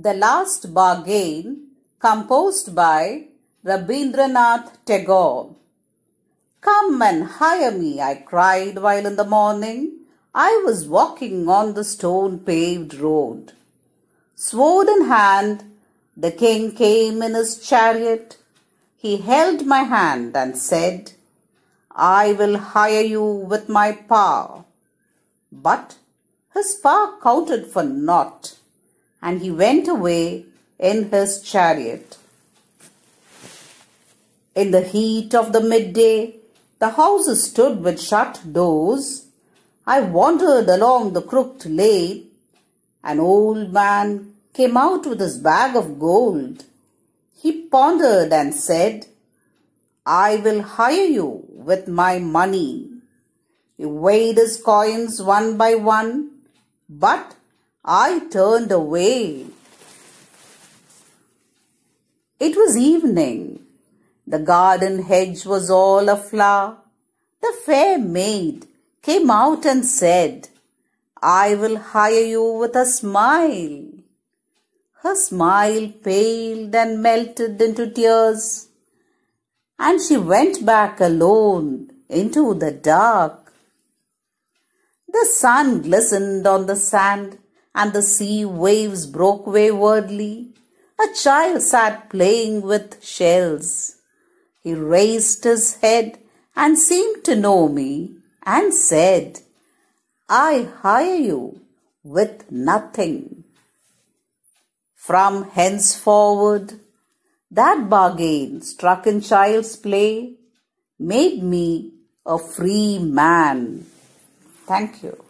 The Last Bargain, composed by Rabindranath Tagore. Come and hire me, I cried while in the morning I was walking on the stone paved road. Sword in hand, the king came in his chariot. He held my hand and said, I will hire you with my power. But his power counted for naught and he went away in his chariot. In the heat of the midday, the houses stood with shut doors. I wandered along the crooked lane. An old man came out with his bag of gold. He pondered and said, I will hire you with my money. He weighed his coins one by one, but I turned away. It was evening. The garden hedge was all aflower. The fair maid came out and said, I will hire you with a smile. Her smile paled and melted into tears, and she went back alone into the dark. The sun glistened on the sand and the sea waves broke waywardly. A child sat playing with shells. He raised his head and seemed to know me and said, I hire you with nothing. From henceforward, that bargain struck in child's play made me a free man. Thank you.